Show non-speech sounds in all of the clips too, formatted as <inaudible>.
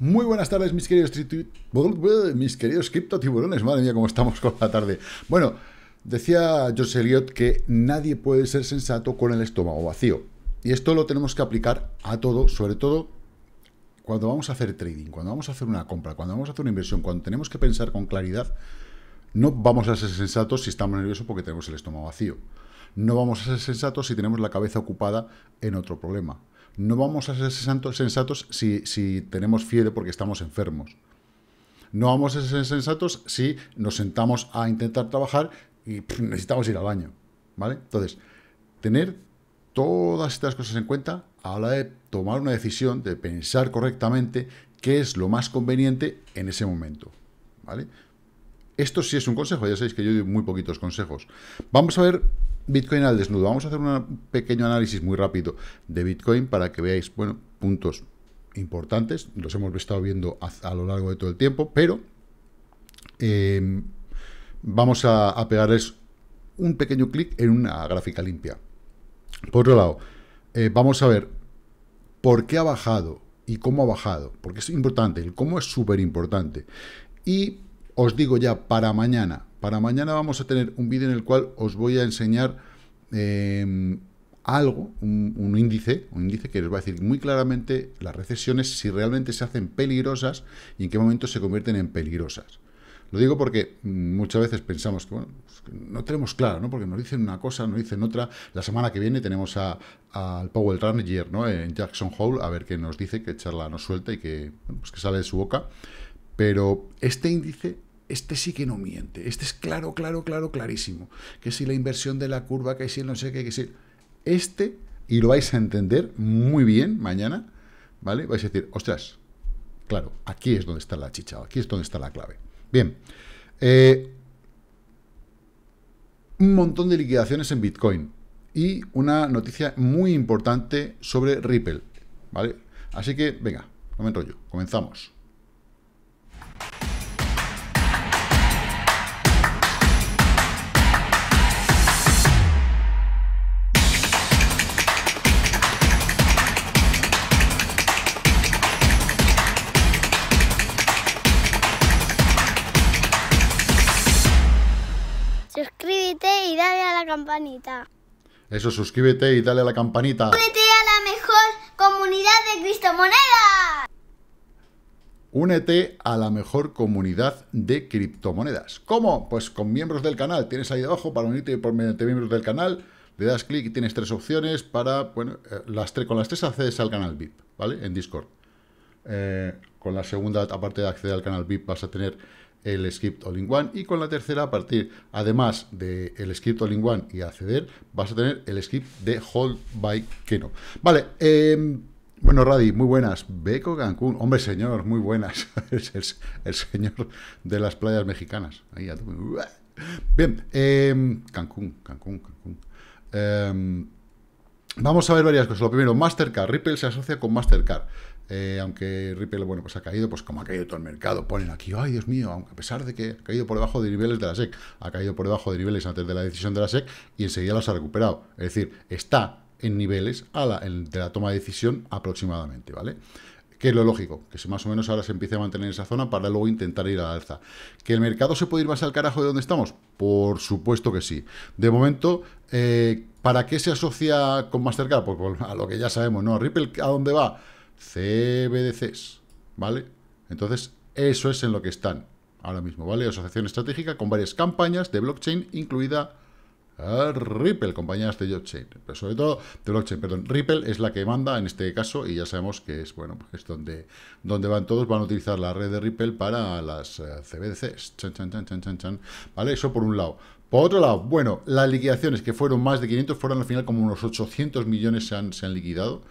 Muy buenas tardes, mis queridos, mis queridos criptotiburones. Madre mía, cómo estamos con la tarde. Bueno, decía Joseph Eliot que nadie puede ser sensato con el estómago vacío. Y esto lo tenemos que aplicar a todo, sobre todo cuando vamos a hacer trading, cuando vamos a hacer una compra, cuando vamos a hacer una inversión, cuando tenemos que pensar con claridad, no vamos a ser sensatos si estamos nerviosos porque tenemos el estómago vacío. No vamos a ser sensatos si tenemos la cabeza ocupada en otro problema no vamos a ser sensatos si, tenemos fiebre porque estamos enfermos. No vamos a ser sensatos si nos sentamos a intentar trabajar y necesitamos ir al baño. ¿Vale? Entonces, tener todas estas cosas en cuenta a la hora de tomar una decisión, de pensar correctamente qué es lo más conveniente en ese momento. ¿Vale? Esto sí es un consejo, ya sabéis que yo doy muy poquitos consejos. Vamos a ver Bitcoin al desnudo. Vamos a hacer un pequeño análisis muy rápido de Bitcoin para que veáis, bueno, puntos importantes. Los hemos estado viendo a, lo largo de todo el tiempo, pero eh, vamos a, pegarles un pequeño clic en una gráfica limpia. Por otro lado, eh, vamos a ver por qué ha bajado y cómo ha bajado, porque es importante, el cómo es súper importante. Y os digo ya para mañana. Para mañana vamos a tener un vídeo en el cual os voy a enseñar em, algo, un, índice, un índice que les va a decir muy claramente las recesiones, si realmente se hacen peligrosas y en qué momento se convierten en peligrosas. Lo digo porque muchas veces pensamos que pues no tenemos claro, ¿no? Porque nos dicen una cosa, nos dicen otra. La semana que viene tenemos al Powell Ranger, ¿no? En Jackson Hole, a ver qué nos dice, qué charla nos suelta y que, pues que sale de su boca. Pero este índice este sí que no miente, este es claro, claro, claro, clarísimo. Que si la inversión de la curva, que si no sé qué, que si... Este, y lo vais a entender muy bien mañana, ¿vale? Vais a decir, ostras, claro, aquí es donde está la chicha, aquí es donde está la clave. Bien, eh, un montón de liquidaciones en Bitcoin y una noticia muy importante sobre Ripple, ¿vale? Así que, venga, no me enrollo, comenzamos. Eso, suscríbete y dale a la campanita. Únete a la mejor comunidad de criptomonedas. Únete a la mejor comunidad de criptomonedas. ¿Cómo? Pues con miembros del canal. Tienes ahí abajo para unirte por mediante miembros del canal. Le das clic y tienes tres opciones para, bueno, eh, las tres, con las tres accedes al canal VIP, ¿vale? En Discord. Eh, con la segunda, aparte de acceder al canal VIP, vas a tener el script all-in-one y con la tercera a partir, además del script all-in-one y acceder, vas a tener el script de hold by Keno. Vale, em, bueno, Radi, muy buenas. Beco Cancún, hombre señor, muy buenas. <laughs> es el, señor de las playas mexicanas. Bien, em, Cancún, Cancún, Cancún. Em, vamos a ver varias cosas. Lo primero, Mastercard. Ripple se asocia con Mastercard. Eh, aunque Ripple, bueno, pues ha caído, pues como ha caído todo el mercado, ponen aquí, ay Dios mío, a pesar de que ha caído por debajo de niveles de la SEC, ha caído por debajo de niveles antes de la decisión de la SEC y enseguida los ha recuperado. Es decir, está en niveles de la toma de decisión aproximadamente, ¿vale? Que es lo lógico, que si más o menos ahora se empiece a mantener esa zona para luego intentar ir a la alza. ¿Que el mercado se puede ir más al carajo de donde estamos? Por supuesto que sí. De momento, eh, ¿para qué se asocia con Mastercard? cerca pues, pues a lo que ya sabemos, ¿no? Ripple, ¿a dónde va? CBDCs, ¿vale? Entonces, eso es en lo que están ahora mismo, ¿vale? Asociación estratégica con varias campañas de blockchain, incluida eh, Ripple, compañías de blockchain, pero sobre todo de blockchain, perdón, Ripple es la que manda en este caso y ya sabemos que es, bueno, pues es donde, donde van todos, van a utilizar la red de Ripple para las eh, CBDCs, chan, chan, chan, ¿vale? Eso por un lado. Por otro lado, bueno, las liquidaciones que fueron más de 500, fueron al final como unos 800 millones se han, se han liquidado,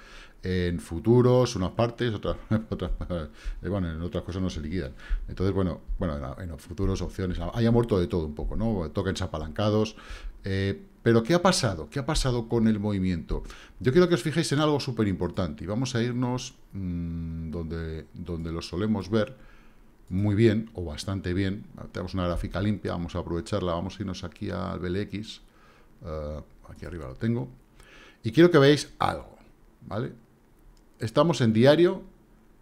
en futuros, unas partes, otras, <laughs> eh, bueno, en otras cosas no se liquidan. Entonces, bueno, bueno, en, los futuros, opciones, haya muerto de todo un poco, ¿no? Tokens apalancados. Eh, pero, ¿qué ha pasado? ¿Qué ha pasado con el movimiento? Yo quiero que os fijéis en algo súper importante y vamos a irnos mm, donde, donde lo solemos ver muy bien o bastante bien. Tenemos una gráfica limpia, vamos a aprovecharla, vamos a irnos aquí al BLX. Eh, aquí arriba lo tengo. Y quiero que veáis algo, ¿vale? estamos en diario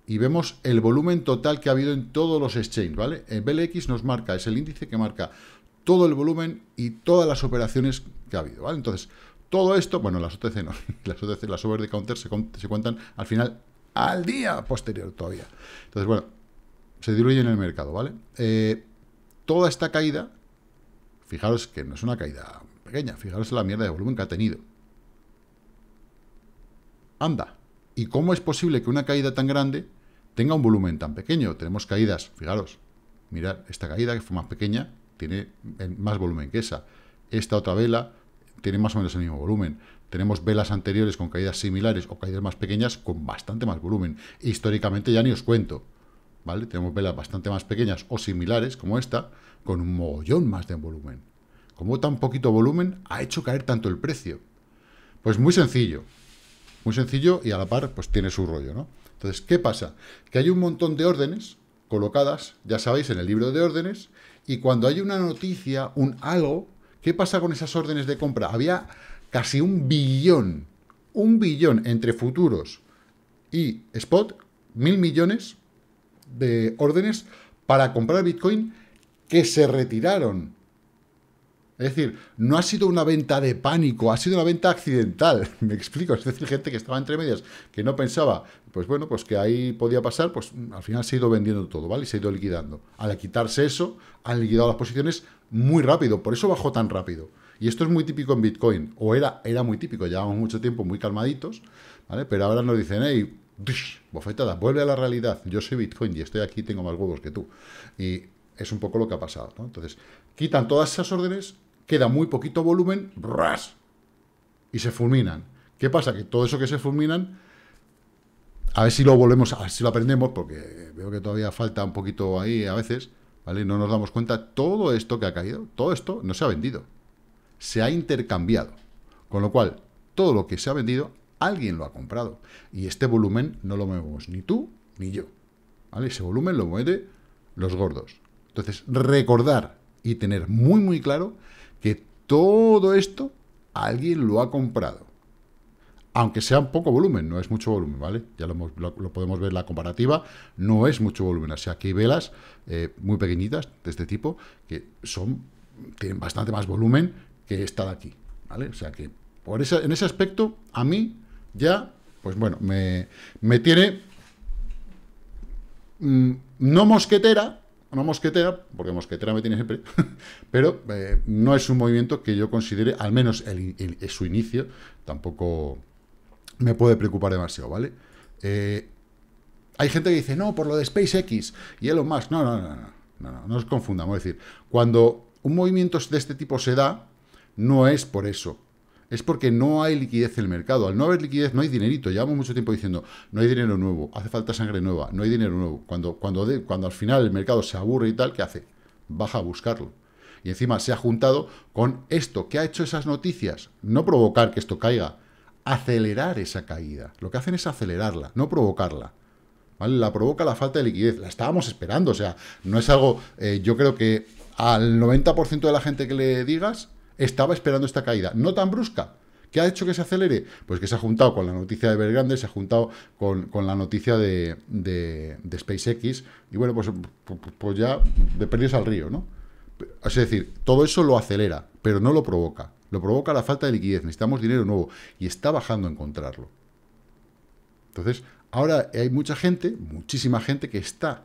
y vemos el volumen total que ha habido en todos los exchanges, ¿vale? En BLX nos marca, es el índice que marca todo el volumen y todas las operaciones que ha habido, ¿vale? Entonces, todo esto, bueno, las OTC no, <laughs> las OTC, las over the counter se, cuentan al final, al día posterior todavía. Entonces, bueno, se diluye en el mercado, ¿vale? Eh, toda esta caída, fijaros que no es una caída pequeña, fijaros en la mierda de volumen que ha tenido. Anda, ¿Y cómo es posible que una caída tan grande tenga un volumen tan pequeño? Tenemos caídas, fijaros, mirad, esta caída que fue más pequeña tiene eh, más volumen que esa. Esta otra vela tiene más o menos el mismo volumen. Tenemos velas anteriores con caídas similares o caídas más pequeñas con bastante más volumen. Históricamente ya ni os cuento. ¿Vale? Tenemos velas bastante más pequeñas o similares, como esta, con un mogollón más de volumen. ¿Cómo tan poquito volumen ha hecho caer tanto el precio? Pues muy sencillo. Muy sencillo y a la par, pues tiene su rollo, ¿no? Entonces, ¿qué pasa? Que hay un montón de órdenes colocadas, ya sabéis, en el libro de órdenes, y cuando hay una noticia, un algo, ¿qué pasa con esas órdenes de compra? Había casi un billón, un billón entre futuros y spot, mil millones de órdenes para comprar Bitcoin que se retiraron es decir, no ha sido una venta de pánico, ha sido una venta accidental. <laughs> Me explico, es decir, gente que estaba entre medias, que no pensaba, pues bueno, pues que ahí podía pasar, pues al final se ha ido vendiendo todo, ¿vale? Y se ha ido liquidando. Al quitarse eso, han liquidado las posiciones muy rápido, por eso bajó tan rápido. Y esto es muy típico en Bitcoin, o era, era muy típico, llevamos mucho tiempo muy calmaditos, ¿vale? Pero ahora nos dicen, hey, bofetada, vuelve a la realidad, yo soy Bitcoin y estoy aquí, tengo más huevos que tú. Y es un poco lo que ha pasado, Entonces, quitan todas esas órdenes queda muy poquito volumen, ¡ras! y se fulminan. ¿Qué pasa? Que todo eso que se fulminan, a ver si lo volvemos, a ver si lo aprendemos, porque veo que todavía falta un poquito ahí a veces, ¿vale? No nos damos cuenta, todo esto que ha caído, todo esto no se ha vendido, se ha intercambiado. Con lo cual, todo lo que se ha vendido, alguien lo ha comprado. Y este volumen no lo movemos ni tú ni yo, ¿vale? Ese volumen lo mueve los gordos. Entonces, recordar y tener muy, muy claro que todo esto alguien lo ha comprado. Aunque sea un poco volumen, no es mucho volumen, ¿vale? Ya lo, podemos ver en la comparativa, no es mucho volumen. O sea, aquí hay velas eh, muy pequeñitas de este tipo que son tienen bastante más volumen que esta de aquí, ¿vale? O sea que por en ese aspecto, a mí ya, pues bueno, me, tiene mm, no mosquetera, una mosquetera, porque mosquetera me tiene siempre, <laughs> pero eh, no es un movimiento que yo considere, al menos en su inicio, tampoco me puede preocupar demasiado, ¿vale? Eh, hay gente que dice, no, por lo de SpaceX y Elon Musk. No, no, no, no, no, no, no nos confundamos. Es decir, cuando un movimiento de este tipo se da, no es por eso es porque no hay liquidez en el mercado. Al no haber liquidez, no hay dinerito. Llevamos mucho tiempo diciendo, no hay dinero nuevo, hace falta sangre nueva, no hay dinero nuevo. Cuando, cuando, cuando al final el mercado se aburre y tal, ¿qué hace? Baja a buscarlo. Y encima se ha juntado con esto. ¿Qué ha hecho esas noticias? No provocar que esto caiga, acelerar esa caída. Lo que hacen es acelerarla, no provocarla. ¿Vale? La provoca la falta de liquidez. La estábamos esperando, o sea, no es algo, eh, yo creo que al 90% de la gente que le digas, estaba esperando esta caída, no tan brusca. ¿Qué ha hecho que se acelere? Pues que se ha juntado con la noticia de Evergrande, se ha juntado con, la noticia de, de, SpaceX, y bueno, pues, pues, pues ya de perdidos al río, ¿no? Es decir, todo eso lo acelera, pero no lo provoca. Lo provoca la falta de liquidez, necesitamos dinero nuevo, y está bajando a encontrarlo. Entonces, ahora hay mucha gente, muchísima gente, que está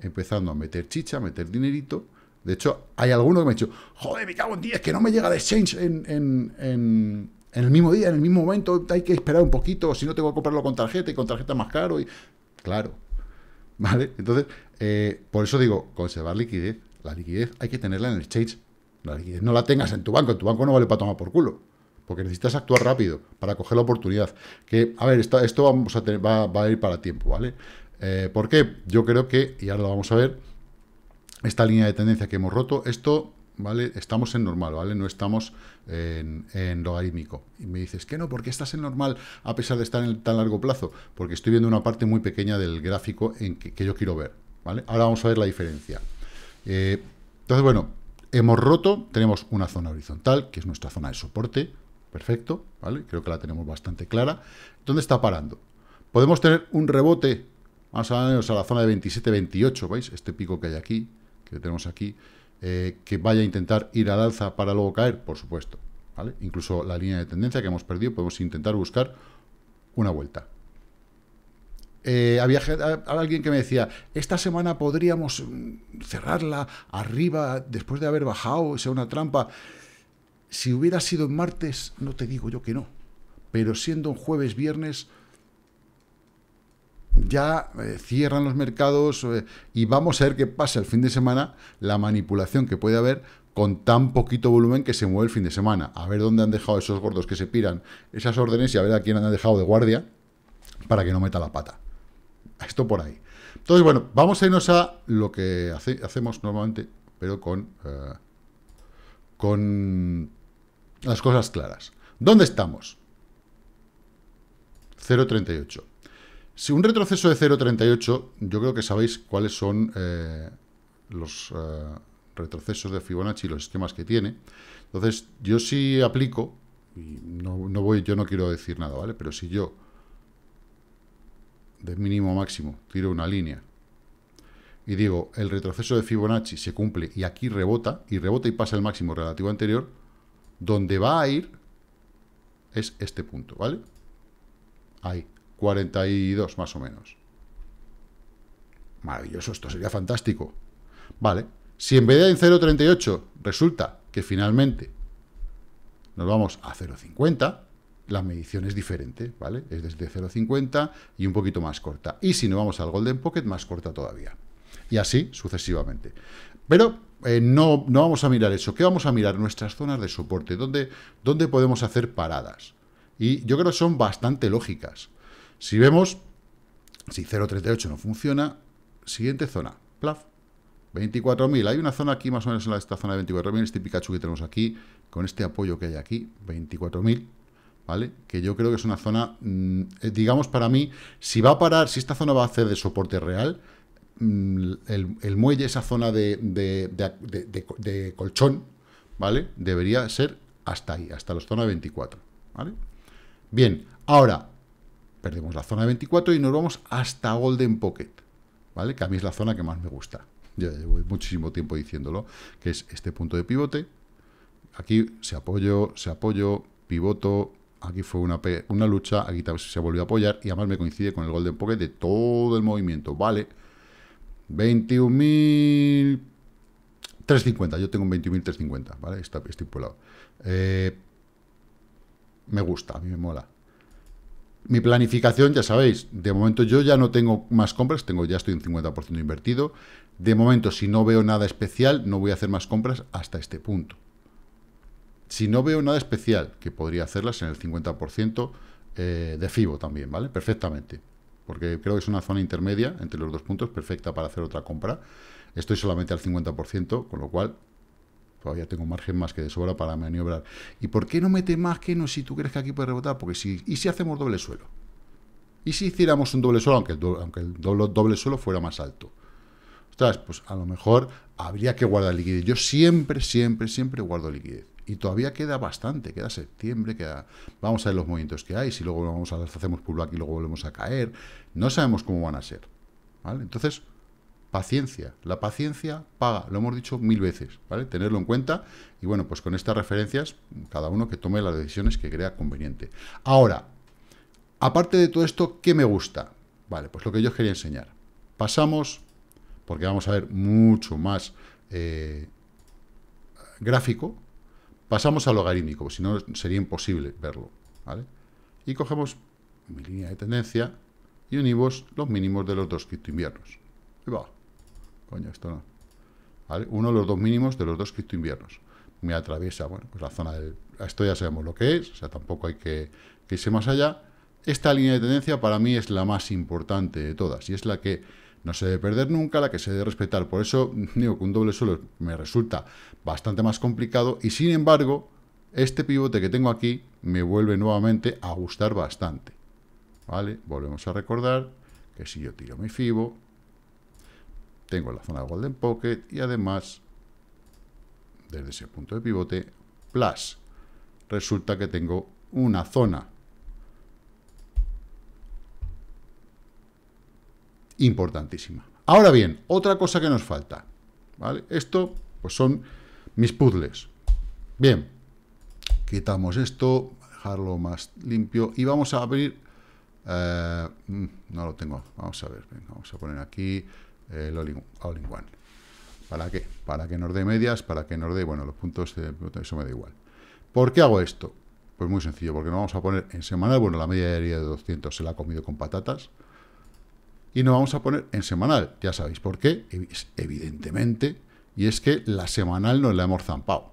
empezando a meter chicha, a meter dinerito, de hecho, hay alguno que me ha dicho, joder, me cago en 10, que no me llega de Exchange en, el mismo día, en el mismo momento, hay que esperar un poquito, si no tengo que comprarlo con tarjeta y con tarjeta más caro. Y... Claro. ¿Vale? Entonces, eh, por eso digo, conservar liquidez. La liquidez hay que tenerla en el Exchange. La liquidez no la tengas en tu banco, en tu banco no vale para tomar por culo. Porque necesitas actuar rápido para coger la oportunidad. Que, a ver, esto, va, a ir para tiempo, ¿vale? Eh, ¿Por qué? Yo creo que, y ahora lo vamos a ver, esta línea de tendencia que hemos roto, esto, ¿vale? Estamos en normal, ¿vale? No estamos en, logarítmico. Y me dices que no, porque estás en normal a pesar de estar en el tan largo plazo, porque estoy viendo una parte muy pequeña del gráfico en que, yo quiero ver, ¿vale? Ahora vamos a ver la diferencia. Eh, entonces, bueno, hemos roto, tenemos una zona horizontal, que es nuestra zona de soporte, perfecto, ¿vale? Creo que la tenemos bastante clara. ¿Dónde está parando? Podemos tener un rebote, más o menos a la zona de 27, 28, ¿veis? Este pico que hay aquí, que tenemos aquí, eh, que vaya a intentar ir al alza para luego caer, por supuesto. Incluso la línea de tendencia que hemos perdido, podemos intentar buscar una vuelta. Eh, había alguien que me decía, esta semana podríamos mm, cerrarla arriba después de haber bajado, sea una trampa. Si hubiera sido en martes, no te digo yo que no, pero siendo un jueves, viernes, ya eh, cierran los mercados eh, y vamos a ver qué pasa el fin de semana, la manipulación que puede haber con tan poquito volumen que se mueve el fin de semana. A ver dónde han dejado esos gordos que se piran esas órdenes y a ver a quién han dejado de guardia para que no meta la pata. Esto por ahí. Entonces, bueno, vamos a irnos a lo que hacemos normalmente, pero con, eh, con las cosas claras. ¿Dónde estamos? 0.38. Si un retroceso de 0,38, yo creo que sabéis cuáles son eh, los eh, retrocesos de Fibonacci y los esquemas que tiene. Entonces, yo si aplico, y no, voy, yo no quiero decir nada, ¿vale? Pero si yo, de mínimo a máximo, tiro una línea y digo, el retroceso de Fibonacci se cumple y aquí rebota, y rebota y pasa el máximo relativo anterior, donde va a ir es este punto, ¿vale? Ahí. 42 más o menos. Maravilloso, esto sería fantástico. Vale, si en vez de en 0.38 resulta que finalmente nos vamos a 0.50, la medición es diferente, ¿vale? Es desde 0.50 y un poquito más corta. Y si no vamos al Golden Pocket, más corta todavía. Y así sucesivamente. Pero eh, no, vamos a mirar eso. ¿Qué vamos a mirar? Nuestras zonas de soporte. donde dónde podemos hacer paradas? Y yo creo que son bastante lógicas. Si vemos, si 0.38 no funciona, siguiente zona, plaf, 24.000. Hay una zona aquí, más o menos en esta zona de 24.000, este Pikachu que tenemos aquí, con este apoyo que hay aquí, 24.000, ¿vale? Que yo creo que es una zona, mm, eh, digamos para mí, si va a parar, si esta zona va a hacer de soporte real, mm, el, muelle, esa zona de, de, colchón, ¿vale? Debería ser hasta ahí, hasta la zona 24, ¿vale? Bien, ahora, perdemos la zona de 24 y nos vamos hasta Golden Pocket, ¿vale? Que a mí es la zona que más me gusta. Ya llevo muchísimo tiempo diciéndolo, que es este punto de pivote. Aquí se apoyo, se apoyo, pivoto, aquí fue una, una lucha, aquí se volvió a apoyar y además me coincide con el Golden Pocket de todo el movimiento, ¿vale? 21.350, yo tengo un 21.350, ¿vale? Está estipulado. Eh, me gusta, a mí me mola mi planificación, ya sabéis, de momento yo ya no tengo más compras, tengo ya estoy un 50% invertido. De momento, si no veo nada especial, no voy a hacer más compras hasta este punto. Si no veo nada especial, que podría hacerlas en el 50% eh, de FIBO también, ¿vale? Perfectamente. Porque creo que es una zona intermedia entre los dos puntos, perfecta para hacer otra compra. Estoy solamente al 50%, con lo cual todavía tengo margen más que de sobra para maniobrar. ¿Y por qué no mete más que no si tú crees que aquí puede rebotar? Porque si, ¿y si hacemos doble suelo? ¿Y si hiciéramos un doble suelo, aunque el, doble, aunque el doble, doble suelo fuera más alto? Ostras, pues a lo mejor habría que guardar liquidez. Yo siempre, siempre, siempre guardo liquidez. Y todavía queda bastante, queda septiembre, queda... Vamos a ver los movimientos que hay, si luego vamos a hacemos pullback y luego volvemos a caer. No sabemos cómo van a ser. ¿Vale? Entonces, paciencia. La paciencia paga, lo hemos dicho mil veces, ¿vale? Tenerlo en cuenta y bueno, pues con estas referencias, cada uno que tome las decisiones que crea conveniente. Ahora, aparte de todo esto, ¿qué me gusta? Vale, pues lo que yo quería enseñar. Pasamos, porque vamos a ver mucho más eh, gráfico, pasamos al logarítmico, si no sería imposible verlo, ¿vale? Y cogemos mi línea de tendencia y unimos los mínimos de los dos inviernos. Y va, Coño, esto no. ¿Vale? Uno de los dos mínimos de los dos cripto inviernos. Me atraviesa, bueno, pues la zona del... Esto ya sabemos lo que es, o sea, tampoco hay que, que irse más allá. Esta línea de tendencia para mí es la más importante de todas y es la que no se debe perder nunca, la que se debe respetar. Por eso <laughs> digo que un doble suelo me resulta bastante más complicado y sin embargo, este pivote que tengo aquí me vuelve nuevamente a gustar bastante. ¿Vale? Volvemos a recordar que si yo tiro mi FIBO, tengo la zona Golden Pocket y además, desde ese punto de pivote, plus. Resulta que tengo una zona importantísima. Ahora bien, otra cosa que nos falta. ¿vale? Esto pues son mis puzzles. Bien, quitamos esto, dejarlo más limpio y vamos a abrir... Eh, mm, no lo tengo, vamos a ver, vamos a poner aquí el ¿Para qué? Para que nos dé medias, para que nos dé, bueno, los puntos, eh, eso me da igual. ¿Por qué hago esto? Pues muy sencillo, porque nos vamos a poner en semanal, bueno, la media de 200 se la ha comido con patatas, y nos vamos a poner en semanal, ya sabéis por qué, evidentemente, y es que la semanal nos la hemos zampado,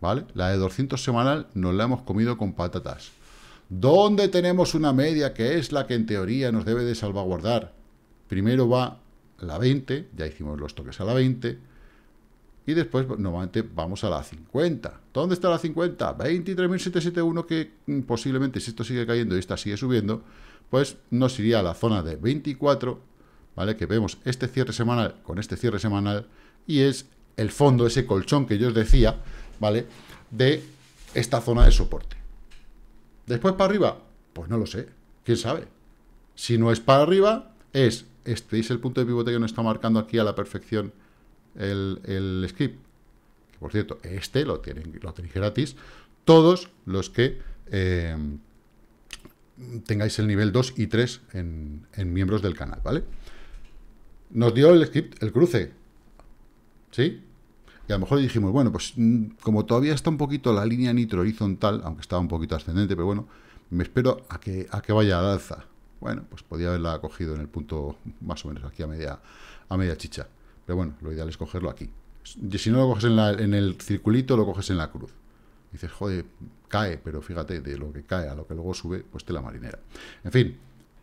¿vale? La de 200 semanal nos la hemos comido con patatas. ¿Dónde tenemos una media que es la que en teoría nos debe de salvaguardar? Primero va la 20, ya hicimos los toques a la 20, y después pues, normalmente vamos a la 50. ¿Dónde está la 50? 23.771 que mm, posiblemente si esto sigue cayendo y esta sigue subiendo, pues nos iría a la zona de 24, ¿vale? Que vemos este cierre semanal con este cierre semanal y es el fondo, ese colchón que yo os decía, ¿vale? De esta zona de soporte. Después para arriba, pues no lo sé, quién sabe. Si no es para arriba, es este, es el punto de pivote que nos está marcando aquí a la perfección el, script? por cierto, este lo tienen, lo tenéis gratis. Todos los que eh, tengáis el nivel 2 y 3 en, miembros del canal, ¿vale? Nos dio el script, el cruce, ¿sí? Y a lo mejor dijimos, bueno, pues mm, como todavía está un poquito la línea nitro horizontal, aunque estaba un poquito ascendente, pero bueno, me espero a que, a que vaya al alza. Bueno, pues podía haberla cogido en el punto más o menos aquí a media, a media chicha. Pero bueno, lo ideal es cogerlo aquí. Y si no lo coges en, el circulito, lo coges en la cruz. Y dices, joder, cae, pero fíjate, de lo que cae a lo que luego sube, pues te la marinera. En fin,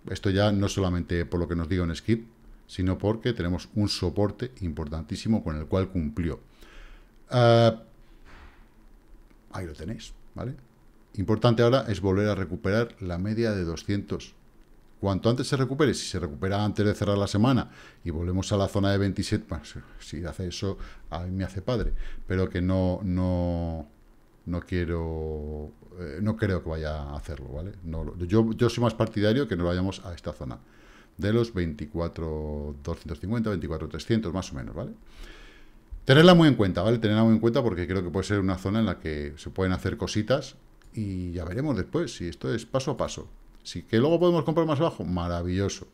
esto ya no solamente por lo que nos diga un skip, sino porque tenemos un soporte importantísimo con el cual cumplió. Ah, ahí lo tenéis, ¿vale? Importante ahora es volver a recuperar la media de 200 Cuanto antes se recupere, si se recupera antes de cerrar la semana y volvemos a la zona de 27, si hace eso, a mí me hace padre, pero que no, no, no quiero, eh, no creo que vaya a hacerlo, ¿vale? yo, yo soy más partidario que nos vayamos a esta zona, de los 24,250, 24,300, más o menos, ¿vale? Tenerla muy en cuenta, ¿vale? Tenerla muy en cuenta porque creo que puede ser una zona en la que se pueden hacer cositas y ya veremos después si esto es paso a paso. Si que luego podemos comprar más abajo, maravilloso.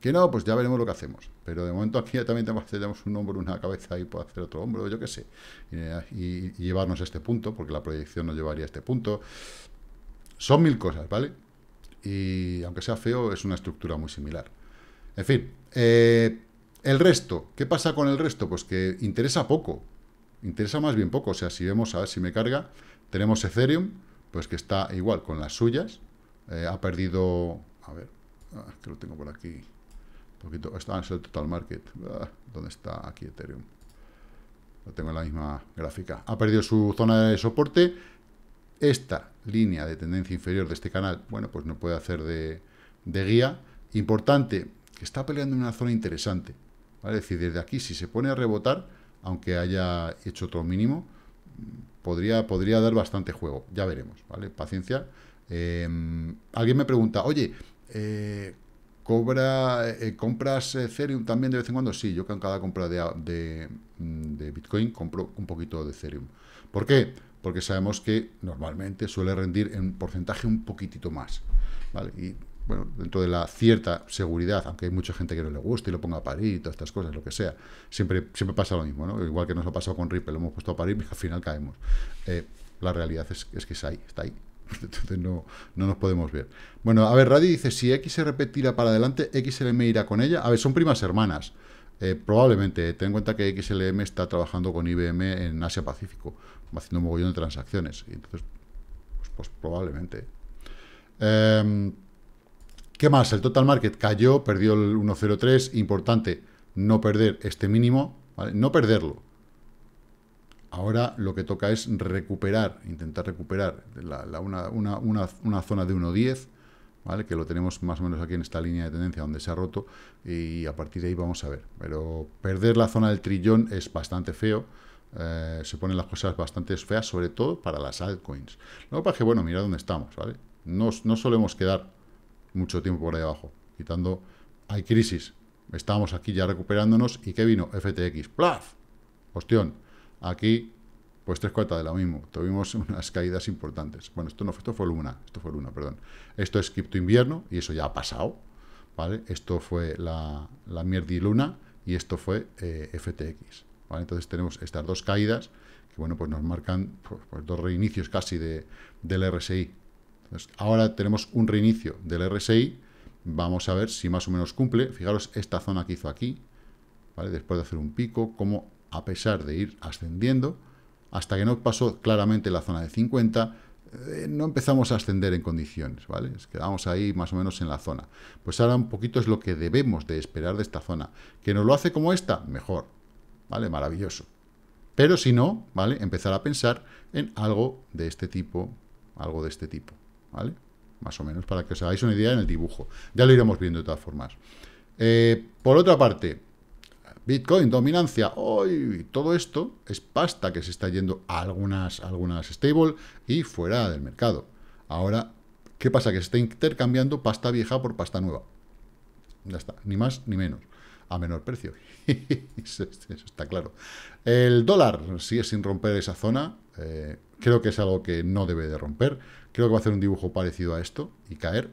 Que no, pues ya veremos lo que hacemos. Pero de momento aquí también tenemos un hombro, una cabeza y puedo hacer otro hombro, yo qué sé. Eh, y, llevarnos a este punto, porque la proyección nos llevaría a este punto. Son mil cosas, ¿vale? Y aunque sea feo, es una estructura muy similar. En fin, eh, el resto. ¿Qué pasa con el resto? Pues que interesa poco. Interesa más bien poco. O sea, si vemos, a ver si me carga, tenemos Ethereum, pues que está igual con las suyas, eh, ha perdido, a ver, ah, que lo tengo por aquí, un poquito, está en el total market, ah, ¿dónde está aquí Ethereum? Lo tengo en la misma gráfica. Ha perdido su zona de soporte, esta línea de tendencia inferior de este canal, bueno, pues no puede hacer de, de guía. Importante, que está peleando en una zona interesante, ¿vale? Es decir, desde aquí, si se pone a rebotar, aunque haya hecho otro mínimo, podría, podría dar bastante juego, ya veremos, ¿vale? Paciencia, Em, alguien me pregunta, oye, eh, cobra, eh, ¿compras eh, Ethereum también de vez en cuando? Sí, yo con cada compra mm, de, Bitcoin compro un poquito de Ethereum. ¿Por qué? Porque sabemos que normalmente suele rendir en porcentaje un poquitito más. Y bueno, dentro de la cierta seguridad, aunque hay mucha gente que no le gusta y lo ponga a parir y todas estas cosas, lo que sea, siempre, siempre pasa lo mismo, ¿no? Igual que nos ha pasado con Ripple, lo hemos puesto a parir y <laughs> al final caemos. la realidad es, es que es ahí, está ahí, <laughs> Entonces no, nos podemos ver. Bueno, a ver, Radi dice, si XRP tira para adelante, XLM irá con ella. A ver, son primas hermanas. Eh, probablemente, ten en cuenta que XLM está trabajando con IBM en Asia Pacífico, haciendo un mogollón de transacciones. Y Entonces, pues, pues probablemente. Em, ¿Qué más? El total market cayó, perdió el 1.03, importante no perder este mínimo, no perderlo, Ahora lo que toca es recuperar, intentar recuperar la, una, zona de 1.10, ¿vale? que lo tenemos más o menos aquí en esta línea de tendencia donde se ha roto, y a partir de ahí vamos a ver. Pero perder la zona del trillón es bastante feo, eh, se ponen las cosas bastante feas, sobre todo para las altcoins. Lo que pasa es que, bueno, mira dónde estamos, ¿vale? No, solemos quedar mucho tiempo por ahí abajo, quitando... Hay crisis, estamos aquí ya recuperándonos, ¿y qué vino? FTX, ¡plaf! ¡Hostión! Aquí, pues tres cuartas de lo mismo. Tuvimos <laughs> unas caídas importantes. Bueno, esto no esto fue luna, esto fue luna, perdón. Esto es cripto invierno y eso ya ha pasado, ¿vale? Esto fue la, la mierdi luna y esto fue eh, FTX, ¿vale? Entonces tenemos estas dos caídas que, bueno, pues nos marcan pues, pues dos reinicios casi de, del RSI. Entonces, ahora tenemos un reinicio del RSI. Vamos a ver si más o menos cumple. Fijaros esta zona que hizo aquí, ¿vale? Después de hacer un pico, cómo a pesar de ir ascendiendo, hasta que no pasó claramente la zona de 50, eh, no empezamos a ascender en condiciones, ¿vale? Quedamos ahí más o menos en la zona. Pues ahora un poquito es lo que debemos de esperar de esta zona. ¿Que nos lo hace como esta? Mejor, ¿vale? Maravilloso. Pero si no, ¿vale? Empezar a pensar en algo de este tipo, algo de este tipo, ¿vale? Más o menos, para que os hagáis una idea en el dibujo. Ya lo iremos viendo de todas formas. Eh, por otra parte, Bitcoin, dominancia, hoy todo esto es pasta que se está yendo a algunas, algunas stable y fuera del mercado. Ahora, ¿qué pasa? Que se está intercambiando pasta vieja por pasta nueva. Ya está, ni más ni menos. A menor precio. <laughs> eso, está claro. El dólar sigue sin romper esa zona. Eh, creo que es algo que no debe de romper. Creo que va a hacer un dibujo parecido a esto y caer.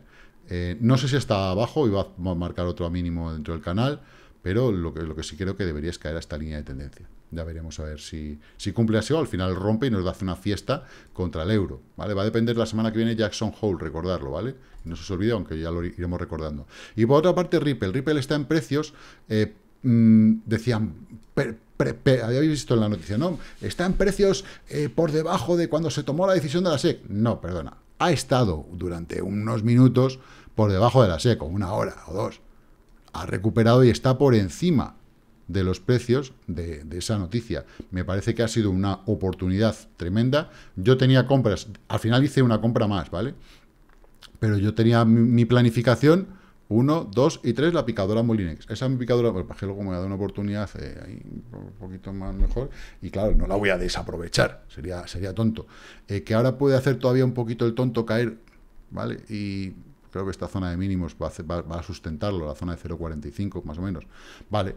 Eh, no sé si está abajo y va a marcar otro mínimo dentro del canal. Pero lo que, lo que sí creo que debería es caer a esta línea de tendencia. Ya veremos a ver si, si cumple así o al final rompe y nos da una fiesta contra el euro. ¿vale? Va a depender la semana que viene Jackson Hole, recordarlo, ¿vale? No se os olvide, aunque ya lo iremos recordando. Y por otra parte, Ripple. Ripple está en precios. Eh, mm, decían, habéis visto en la noticia, ¿no? Está en precios eh, por debajo de cuando se tomó la decisión de la SEC. No, perdona. Ha estado durante unos minutos por debajo de la SEC, o una hora o dos ha recuperado y está por encima de los precios de, esa noticia. Me parece que ha sido una oportunidad tremenda. Yo tenía compras, al final hice una compra más, ¿vale? Pero yo tenía mi, planificación uno, dos y tres, la picadora Molinex. Esa picadora, pues que luego me ha dado una oportunidad eh, un poquito más mejor, y claro, no la voy a desaprovechar, sería, sería tonto. Eh, que ahora puede hacer todavía un poquito el tonto caer, ¿vale? Y creo que esta zona de mínimos va a, sustentarlo, la zona de 0,45 más o menos. Vale,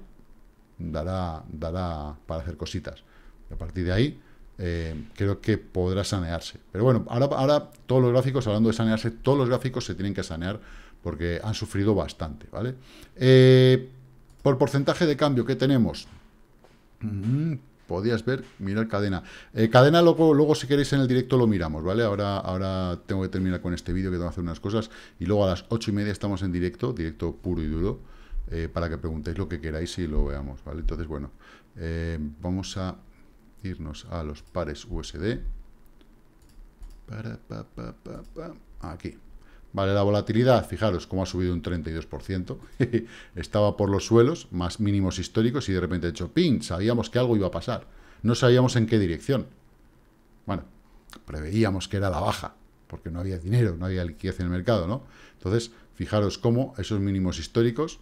dará, dará para hacer cositas. a partir de ahí, eh, creo que podrá sanearse. Pero bueno, ahora, ahora todos los gráficos, hablando de sanearse, todos los gráficos se tienen que sanear porque han sufrido bastante, ¿vale? Eh, por porcentaje de cambio, ¿qué tenemos? Mm, podías ver, mirar cadena. Eh, cadena luego, luego, si queréis en el directo lo miramos, ¿vale? Ahora, ahora tengo que terminar con este vídeo que tengo que hacer unas cosas y luego a las ocho y media estamos en directo, directo puro y duro, eh, para que preguntéis lo que queráis y lo veamos, ¿vale? Entonces, bueno, eh, vamos a irnos a los pares USD. pa, aquí. Vale, la volatilidad, fijaros cómo ha subido un 32%, <laughs> estaba por los suelos, más mínimos históricos, y de repente ha hecho ¡pin! sabíamos que algo iba a pasar, no sabíamos en qué dirección. Bueno, preveíamos que era la baja, porque no había dinero, no había liquidez en el mercado, ¿no? Entonces, fijaros cómo esos mínimos históricos,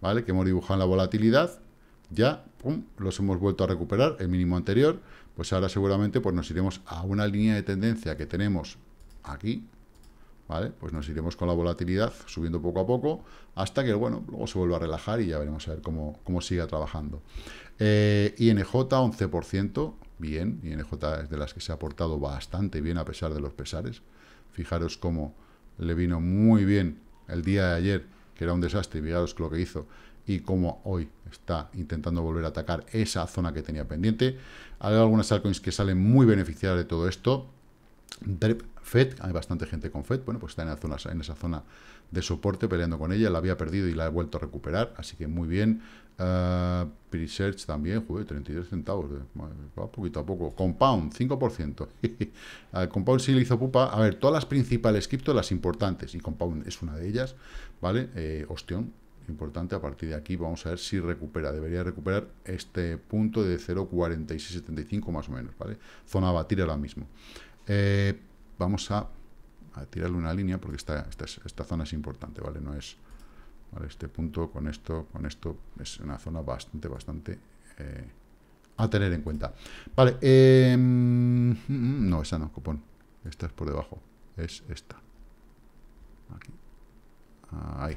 ¿vale? Que hemos dibujado en la volatilidad, ya, pum, los hemos vuelto a recuperar, el mínimo anterior, pues ahora seguramente pues nos iremos a una línea de tendencia que tenemos aquí, ¿vale? Pues nos iremos con la volatilidad subiendo poco a poco hasta que, bueno, luego se vuelva a relajar y ya veremos a ver cómo, siga trabajando. Eh, INJ 11%, bien, INJ es de las que se ha portado bastante bien a pesar de los pesares. Fijaros cómo le vino muy bien el día de ayer, que era un desastre, fijaros lo que hizo, y cómo hoy está intentando volver a atacar esa zona que tenía pendiente. Hay algunas altcoins que salen muy beneficiadas de todo esto, DREP FED, hay bastante gente con FED, bueno, pues está en, la zona, en esa zona de soporte peleando con ella, la había perdido y la he vuelto a recuperar, así que muy bien. Ah, Presearch también, joder, 33 centavos, va poquito a poco. Compound, 5%. <laughs> Ah, Compound sí le hizo pupa. A ver, todas las principales cripto, las importantes, y Compound es una de ellas, ¿vale? Eh, importante, a partir de aquí vamos a ver si recupera, debería recuperar este punto de 0,4675 más o menos, ¿vale? Zona a batir ahora mismo. Eh, vamos a, tirarle una línea porque esta, esta, zona es importante, ¿vale? No es... ¿vale? Este punto con esto, con esto, es una zona bastante, bastante... Eh, a tener en cuenta. Vale, em, mm, no, esa no, cupón Esta es por debajo. Es esta. Ahí.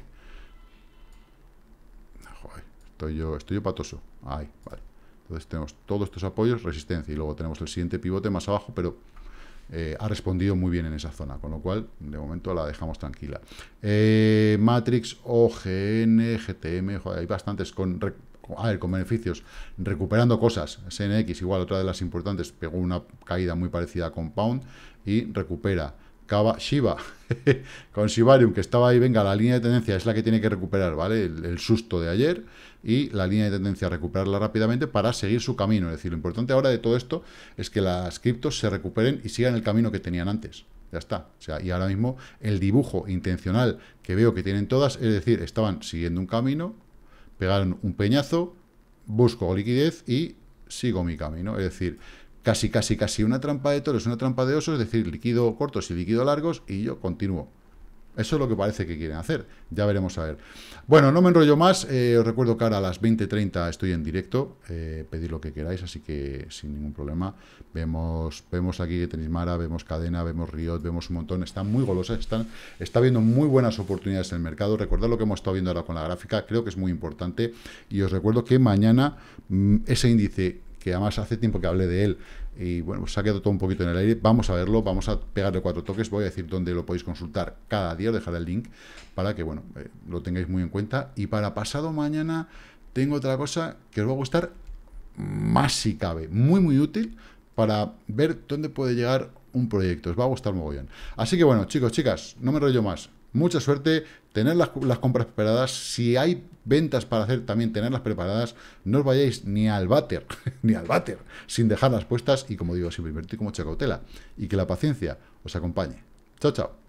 estoy yo, estoy yo patoso. Ahí, vale. Entonces tenemos todos estos apoyos, resistencia, y luego tenemos el siguiente pivote más abajo, pero eh, ha respondido muy bien en esa zona, con lo cual de momento la dejamos tranquila. Eh, Matrix, OGN, GTM, hay bastantes con, con beneficios, recuperando cosas. SNX, igual, otra de las importantes, pegó una caída muy parecida a pound y recupera. Shiba, <laughs> con Shibarium, que estaba ahí, venga, la línea de tendencia es la que tiene que recuperar, ¿vale? El, el, susto de ayer y la línea de tendencia recuperarla rápidamente para seguir su camino. Es decir, lo importante ahora de todo esto es que las criptos se recuperen y sigan el camino que tenían antes. Ya está. O sea, y ahora mismo el dibujo intencional que veo que tienen todas, es decir, estaban siguiendo un camino, pegaron un peñazo, busco liquidez y sigo mi camino. Es decir, casi, casi, casi una trampa de toros, una trampa de osos, es decir, líquido cortos y líquido largos, y yo continúo. Eso es lo que parece que quieren hacer. Ya veremos a ver. Bueno, no me enrollo más. Eh, os recuerdo que ahora a las 20.30 estoy en directo. pedir eh, pedid lo que queráis, así que sin ningún problema. Vemos, vemos aquí Mara, vemos Cadena, vemos Riot, vemos un montón. Están muy golosas, están, está viendo muy buenas oportunidades en el mercado. Recordad lo que hemos estado viendo ahora con la gráfica. Creo que es muy importante. Y os recuerdo que mañana mm, ese índice que además hace tiempo que hablé de él y bueno, pues se ha quedado todo un poquito en el aire. Vamos a verlo, vamos a pegarle cuatro toques, voy a decir dónde lo podéis consultar cada día, os dejaré el link para que bueno, eh, lo tengáis muy en cuenta. Y para pasado mañana tengo otra cosa que os va a gustar más si cabe, muy muy útil para ver dónde puede llegar un proyecto, os va a gustar bien, Así que bueno, chicos, chicas, no me rollo más. Mucha suerte, tener las, compras preparadas, si hay ventas para hacer también tenerlas preparadas, no os vayáis ni al váter, <laughs> ni al váter, sin dejarlas puestas y como digo, siempre invertir como mucha y que la paciencia os acompañe. Chao, chao.